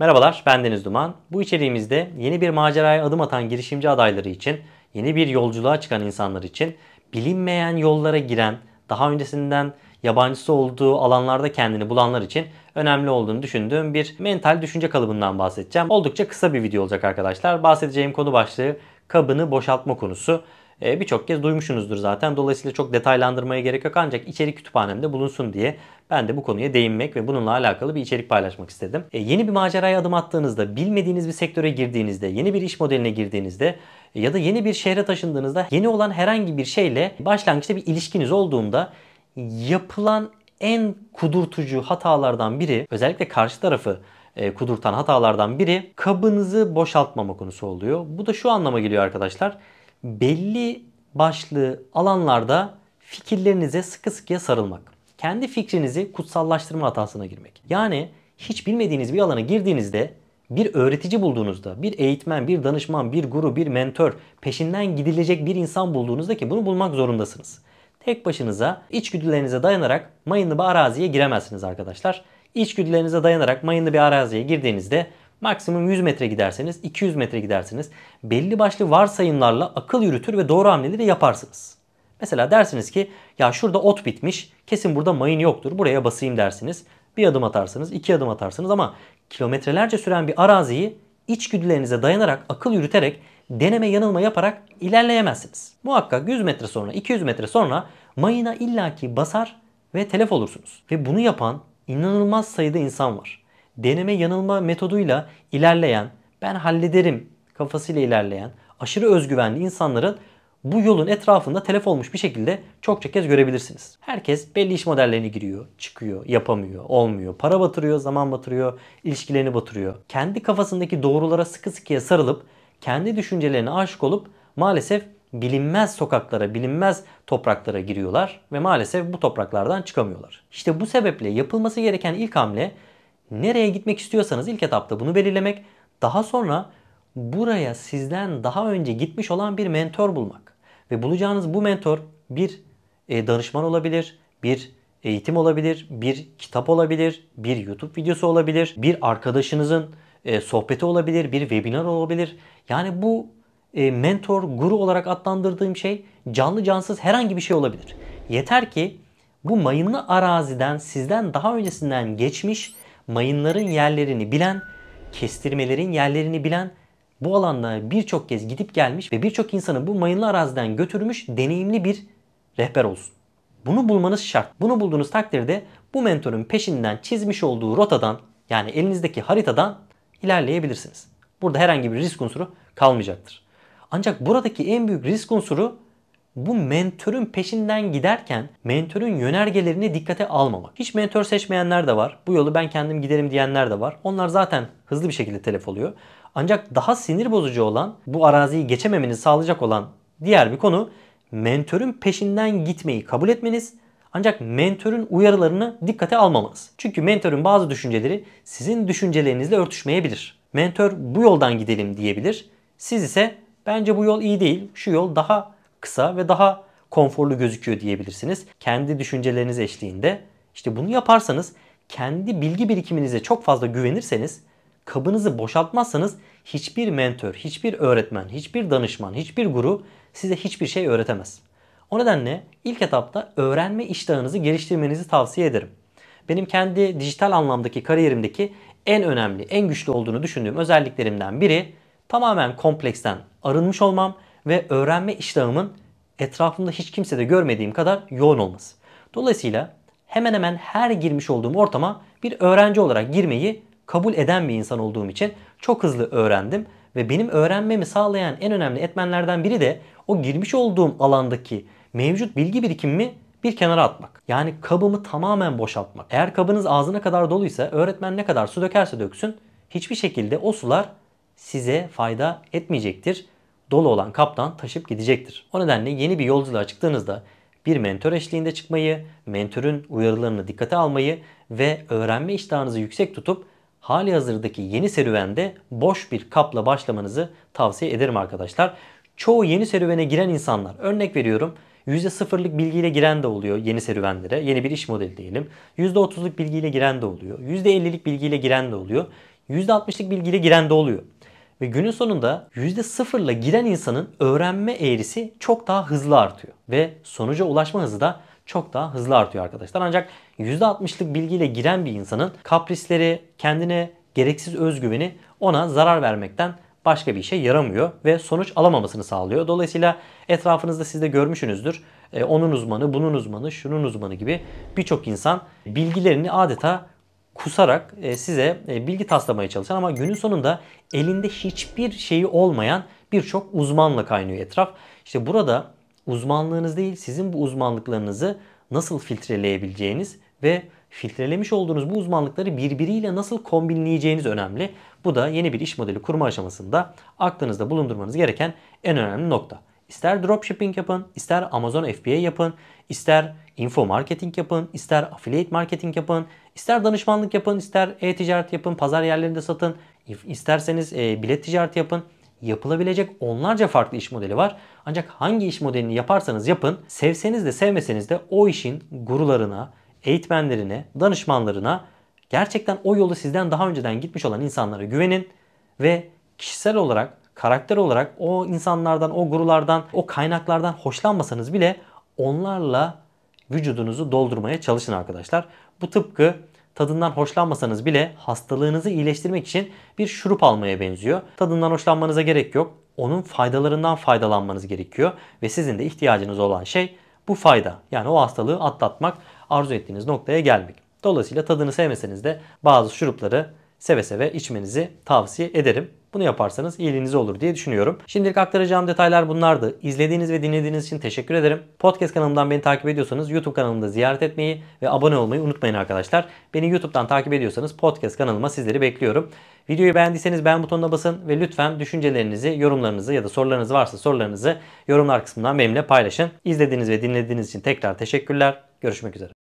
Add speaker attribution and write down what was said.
Speaker 1: Merhabalar, ben Deniz Duman. Bu içeriğimizde yeni bir maceraya adım atan girişimci adayları için, yeni bir yolculuğa çıkan insanlar için, bilinmeyen yollara giren, daha öncesinden yabancısı olduğu alanlarda kendini bulanlar için önemli olduğunu düşündüğüm bir mental düşünce kalıbından bahsedeceğim. Oldukça kısa bir video olacak arkadaşlar. Bahsedeceğim konu başlığı kabını boşaltma konusu. E, birçok kez duymuşsunuzdur zaten. Dolayısıyla çok detaylandırmaya gerek yok ancak içerik kütüphanemde bulunsun diye ben de bu konuya değinmek ve bununla alakalı bir içerik paylaşmak istedim. E, yeni bir maceraya adım attığınızda, bilmediğiniz bir sektöre girdiğinizde, yeni bir iş modeline girdiğinizde ya da yeni bir şehre taşındığınızda yeni olan herhangi bir şeyle başlangıçta bir ilişkiniz olduğunda yapılan en kudurtucu hatalardan biri özellikle karşı tarafı e, kudurtan hatalardan biri kabınızı boşaltmama konusu oluyor. Bu da şu anlama geliyor arkadaşlar. Belli başlı alanlarda fikirlerinize sıkı sıkıya sarılmak kendi fikrinizi kutsallaştırma hatasına girmek. Yani hiç bilmediğiniz bir alana girdiğinizde bir öğretici bulduğunuzda, bir eğitmen, bir danışman, bir guru, bir mentor, peşinden gidilecek bir insan bulduğunuzda ki bunu bulmak zorundasınız. Tek başınıza içgüdülerinize dayanarak mayınlı bir araziye giremezsiniz arkadaşlar. İçgüdülerinize dayanarak mayınlı bir araziye girdiğinizde maksimum 100 metre giderseniz, 200 metre gidersiniz. Belli başlı varsayımlarla akıl yürütür ve doğru hamleleri yaparsınız. Mesela dersiniz ki ya şurada ot bitmiş kesin burada mayın yoktur buraya basayım dersiniz. Bir adım atarsınız iki adım atarsınız ama kilometrelerce süren bir araziyi içgüdülerinize dayanarak akıl yürüterek deneme yanılma yaparak ilerleyemezsiniz. Muhakkak 100 metre sonra 200 metre sonra mayına illaki basar ve telef olursunuz. Ve bunu yapan inanılmaz sayıda insan var. Deneme yanılma metoduyla ilerleyen, ben hallederim kafasıyla ilerleyen, aşırı özgüvenli insanların bu yolun etrafında telef olmuş bir şekilde çokça kez görebilirsiniz. Herkes belli iş modellerine giriyor, çıkıyor, yapamıyor, olmuyor. Para batırıyor, zaman batırıyor, ilişkilerini batırıyor. Kendi kafasındaki doğrulara sıkı sıkıya sarılıp, kendi düşüncelerine aşık olup maalesef bilinmez sokaklara, bilinmez topraklara giriyorlar ve maalesef bu topraklardan çıkamıyorlar. İşte bu sebeple yapılması gereken ilk hamle nereye gitmek istiyorsanız ilk etapta bunu belirlemek, daha sonra buraya sizden daha önce gitmiş olan bir mentor bulmak. Ve bulacağınız bu mentor bir e, danışman olabilir, bir eğitim olabilir, bir kitap olabilir, bir YouTube videosu olabilir, bir arkadaşınızın e, sohbeti olabilir, bir webinar olabilir. Yani bu e, mentor, guru olarak adlandırdığım şey canlı cansız herhangi bir şey olabilir. Yeter ki bu mayınlı araziden sizden daha öncesinden geçmiş mayınların yerlerini bilen, kestirmelerin yerlerini bilen bu alanda birçok kez gidip gelmiş ve birçok insanı bu mayınlı araziden götürmüş deneyimli bir rehber olsun. Bunu bulmanız şart. Bunu bulduğunuz takdirde bu mentorun peşinden çizmiş olduğu rotadan yani elinizdeki haritadan ilerleyebilirsiniz. Burada herhangi bir risk unsuru kalmayacaktır. Ancak buradaki en büyük risk unsuru bu mentorun peşinden giderken mentorun yönergelerini dikkate almamak. Hiç mentor seçmeyenler de var. Bu yolu ben kendim giderim diyenler de var. Onlar zaten hızlı bir şekilde telef oluyor. Ancak daha sinir bozucu olan, bu araziyi geçememeni sağlayacak olan diğer bir konu mentorun peşinden gitmeyi kabul etmeniz ancak mentorun uyarılarını dikkate almamanız. Çünkü mentorun bazı düşünceleri sizin düşüncelerinizle örtüşmeyebilir. Mentor bu yoldan gidelim diyebilir. Siz ise bence bu yol iyi değil, şu yol daha kısa ve daha konforlu gözüküyor diyebilirsiniz. Kendi düşünceleriniz eşliğinde. işte bunu yaparsanız kendi bilgi birikiminize çok fazla güvenirseniz kabınızı boşaltmazsanız hiçbir mentor, hiçbir öğretmen, hiçbir danışman, hiçbir guru size hiçbir şey öğretemez. O nedenle ilk etapta öğrenme iştahınızı geliştirmenizi tavsiye ederim. Benim kendi dijital anlamdaki kariyerimdeki en önemli, en güçlü olduğunu düşündüğüm özelliklerimden biri tamamen kompleksten arınmış olmam ve öğrenme iştahımın etrafımda hiç kimse de görmediğim kadar yoğun olması. Dolayısıyla hemen hemen her girmiş olduğum ortama bir öğrenci olarak girmeyi kabul eden bir insan olduğum için çok hızlı öğrendim ve benim öğrenmemi sağlayan en önemli etmenlerden biri de o girmiş olduğum alandaki mevcut bilgi birikimimi bir kenara atmak. Yani kabımı tamamen boşaltmak. Eğer kabınız ağzına kadar doluysa öğretmen ne kadar su dökerse döksün hiçbir şekilde o sular size fayda etmeyecektir dolu olan kaptan taşıp gidecektir. O nedenle yeni bir yolculuğa çıktığınızda bir mentor eşliğinde çıkmayı, mentorun uyarılarını dikkate almayı ve öğrenme iştahınızı yüksek tutup hali hazırdaki yeni serüvende boş bir kapla başlamanızı tavsiye ederim arkadaşlar. Çoğu yeni serüvene giren insanlar, örnek veriyorum %0'lık bilgiyle giren de oluyor yeni serüvenlere, yeni bir iş modeli diyelim. %30'luk bilgiyle giren de oluyor, %50'lik bilgiyle giren de oluyor, %60'lık bilgiyle giren de oluyor. Ve günün sonunda %0 ile giden insanın öğrenme eğrisi çok daha hızlı artıyor. Ve sonuca ulaşma hızı da çok daha hızlı artıyor arkadaşlar. Ancak %60'lık bilgiyle giren bir insanın kaprisleri, kendine gereksiz özgüveni ona zarar vermekten başka bir işe yaramıyor ve sonuç alamamasını sağlıyor. Dolayısıyla etrafınızda siz de görmüşsünüzdür. Ee, onun uzmanı, bunun uzmanı, şunun uzmanı gibi birçok insan bilgilerini adeta kusarak e, size e, bilgi taslamaya çalışan ama günün sonunda elinde hiçbir şeyi olmayan birçok uzmanla kaynıyor etraf. İşte burada uzmanlığınız değil sizin bu uzmanlıklarınızı nasıl filtreleyebileceğiniz ve filtrelemiş olduğunuz bu uzmanlıkları birbiriyle nasıl kombinleyeceğiniz önemli. Bu da yeni bir iş modeli kurma aşamasında aklınızda bulundurmanız gereken en önemli nokta. İster dropshipping yapın, ister Amazon FBA yapın, ister info marketing yapın, ister affiliate marketing yapın, ister danışmanlık yapın, ister e-ticaret yapın, pazar yerlerinde satın, isterseniz e, bilet ticareti yapın. Yapılabilecek onlarca farklı iş modeli var. Ancak hangi iş modelini yaparsanız yapın, sevseniz de sevmeseniz de o işin gurularına, eğitmenlerine, danışmanlarına gerçekten o yolu sizden daha önceden gitmiş olan insanlara güvenin ve kişisel olarak karakter olarak o insanlardan, o gurulardan, o kaynaklardan hoşlanmasanız bile onlarla vücudunuzu doldurmaya çalışın arkadaşlar. Bu tıpkı tadından hoşlanmasanız bile hastalığınızı iyileştirmek için bir şurup almaya benziyor. Tadından hoşlanmanıza gerek yok. Onun faydalarından faydalanmanız gerekiyor ve sizin de ihtiyacınız olan şey bu fayda. Yani o hastalığı atlatmak, arzu ettiğiniz noktaya gelmek. Dolayısıyla tadını sevmeseniz de bazı şurupları seve seve içmenizi tavsiye ederim. Bunu yaparsanız iyiliğinize olur diye düşünüyorum. Şimdilik aktaracağım detaylar bunlardı. İzlediğiniz ve dinlediğiniz için teşekkür ederim. Podcast kanalımdan beni takip ediyorsanız YouTube kanalımda ziyaret etmeyi ve abone olmayı unutmayın arkadaşlar. Beni YouTube'dan takip ediyorsanız podcast kanalıma sizleri bekliyorum. Videoyu beğendiyseniz beğen butonuna basın ve lütfen düşüncelerinizi, yorumlarınızı ya da sorularınız varsa sorularınızı yorumlar kısmından benimle paylaşın. İzlediğiniz ve dinlediğiniz için tekrar teşekkürler. Görüşmek üzere.